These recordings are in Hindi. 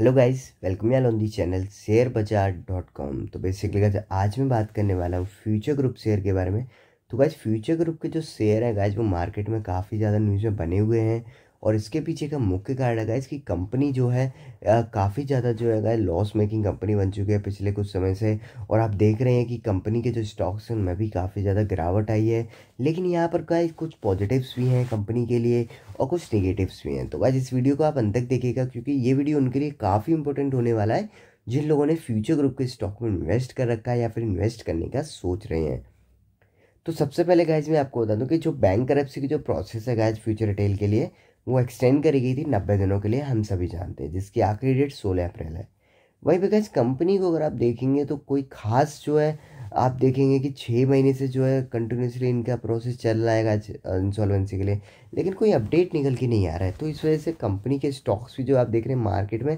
hello guys welcome y'all on the channel share Bazaar dot com तो बेसिकली गाइस आज मैं बात करने वाला हूँ फ्यूचर ग्रुप शेयर के बारे में तो गाइज फ्यूचर ग्रुप के जो शेयर हैं गाइज वो मार्केट में काफ़ी ज़्यादा न्यूज़ में बने हुए हैं और इसके पीछे का मुख्य कारण है इसकी कंपनी जो है काफ़ी ज़्यादा जो है लॉस मेकिंग कंपनी बन चुकी है पिछले कुछ समय से और आप देख रहे हैं कि कंपनी के जो स्टॉक्स हैं उनमें भी काफ़ी ज़्यादा गिरावट आई है लेकिन यहाँ पर का कुछ पॉजिटिव्स भी हैं कंपनी के लिए और कुछ निगेटिव्स भी हैं तो गाइस इस वीडियो को आप अंत तक देखिएगा क्योंकि ये वीडियो उनके लिए काफ़ी इंपॉर्टेंट होने वाला है जिन लोगों ने फ्यूचर ग्रुप के स्टॉक में इन्वेस्ट कर रखा है या फिर इन्वेस्ट करने का सोच रहे हैं तो सबसे पहले गायज मैं आपको बता दूं कि जो बैंक करप्सी की जो प्रोसेस है गायज फ्यूचर रिटेल के लिए वो एक्सटेंड करी गई थी नब्बे दिनों के लिए हम सभी जानते हैं जिसकी आखिरी डेट सोलह अप्रैल है वही बिकॉज कंपनी को अगर आप देखेंगे तो कोई खास जो है आप देखेंगे कि छः महीने से जो है कंटिन्यूसली इनका प्रोसेस चल रहा है इंसॉल्वेंसी के लिए लेकिन कोई अपडेट निकल के नहीं आ रहा है तो इस वजह से कंपनी के स्टॉक्स भी जो आप देख रहे हैं मार्केट में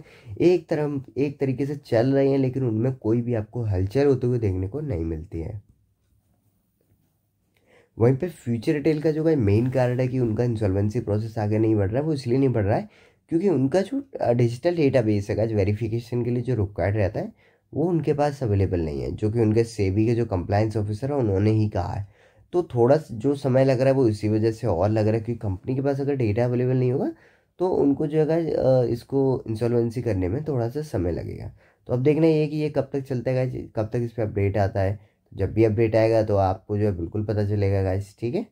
एक तरह एक तरीके से चल रहे हैं लेकिन उनमें कोई भी आपको हलचल होते हुए देखने को नहीं मिलती है वहीं पे फ्यूचर रिटेल का जो भाई मेन कारण है कि उनका इंसॉल्वेंसी प्रोसेस आगे नहीं बढ़ रहा है वो इसलिए नहीं बढ़ रहा है क्योंकि उनका जो डिजिटल डेटा बेस है वेरीफिकेशन के लिए जो रिक्वायर्ड रहता है वो उनके पास अवेलेबल नहीं है जो कि उनके सेबी के जो कंप्लाइंस ऑफिसर है उन्होंने ही कहा है तो थोड़ा जो समय लग रहा है वो इसी वजह से और लग रहा है क्योंकि कंपनी के पास अगर डेटा अवेलेबल नहीं होगा तो उनको जो है इसको इंसॉल्वेंसी करने में थोड़ा सा समय लगेगा तो अब देखना ये कि ये कब तक चलता है कब तक इस पर अपडेट आता है जब भी अपडेट आएगा तो आपको जो है बिल्कुल पता चलेगा गाइस ठीक है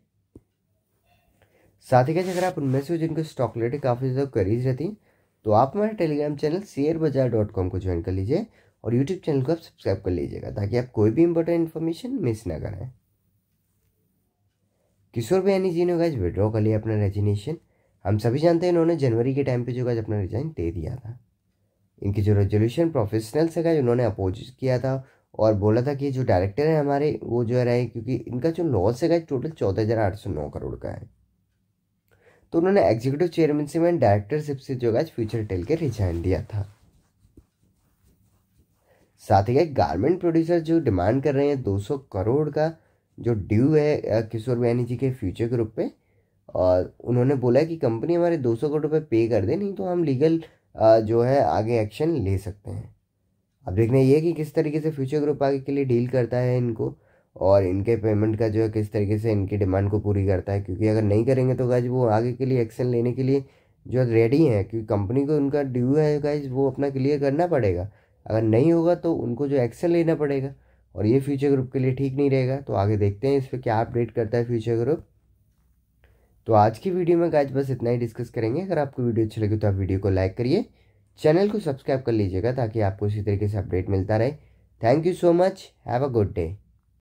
साथ ही कैसे अगर आप उनमें से जिनको स्टॉक स्टॉकलेट काफ़ी ज़्यादा करीज रहती हैं तो आप हमारे Telegram channel share Bazaar dot com को ज्वाइन कर लीजिए और यूट्यूब चैनल को आप सब्सक्राइब कर लीजिएगा ताकि आप कोई भी इंपॉर्टेंट इन्फॉर्मेशन मिस ना करें किशोर बयानी जी ने गाइज विड्रॉ कर लिया अपना रेजिनेशन हम सभी जानते हैं इन्होंने जनवरी के टाइम पे जो गाइज अपना रिजाइन दे दिया था इनकी जो रेजोल्यूशन प्रोफेशनल से गाइज उन्होंने अपोज किया था और बोला था कि जो डायरेक्टर है हमारे वो जो है रहे क्योंकि इनका जो लॉस है टोटल चौदह हज़ार आठ सौ नौ करोड़ का है तो उन्होंने एग्जीक्यूटिव चेयरमैनशिप एंड डायरेक्टरशिप से जो है फ्यूचर टेल के रिजाइन दिया था साथ ही गारमेंट प्रोड्यूसर जो डिमांड कर रहे हैं सौ करोड़ का जो ड्यू है किशोर बयानी जी के फ्यूचर के रूप में और उन्होंने बोला कि कंपनी हमारे सौ करोड़ रुपये पे कर दे नहीं तो हम लीगल जो है आगे एक्शन ले सकते हैं अब देखना ये कि किस तरीके से फ्यूचर ग्रुप आगे के लिए डील करता है इनको और इनके पेमेंट का जो है किस तरीके से इनकी डिमांड को पूरी करता है क्योंकि अगर नहीं करेंगे तो गाइज वो आगे के लिए एक्शन लेने के लिए जो रेडी हैं क्योंकि कंपनी को उनका ड्यू है गाइज वो अपना क्लियर करना पड़ेगा अगर नहीं होगा तो उनको जो एक्शन लेना पड़ेगा और ये फ्यूचर ग्रुप के लिए ठीक नहीं रहेगा तो आगे देखते हैं इस पर क्या अपडेट करता है फ्यूचर ग्रुप तो आज की वीडियो में गाइज बस इतना ही डिस्कस करेंगे अगर आपको वीडियो अच्छी लगी तो आप वीडियो को लाइक करिए चैनल को सब्सक्राइब कर लीजिएगा ताकि आपको इसी तरीके से अपडेट मिलता रहे thank you so much have a good day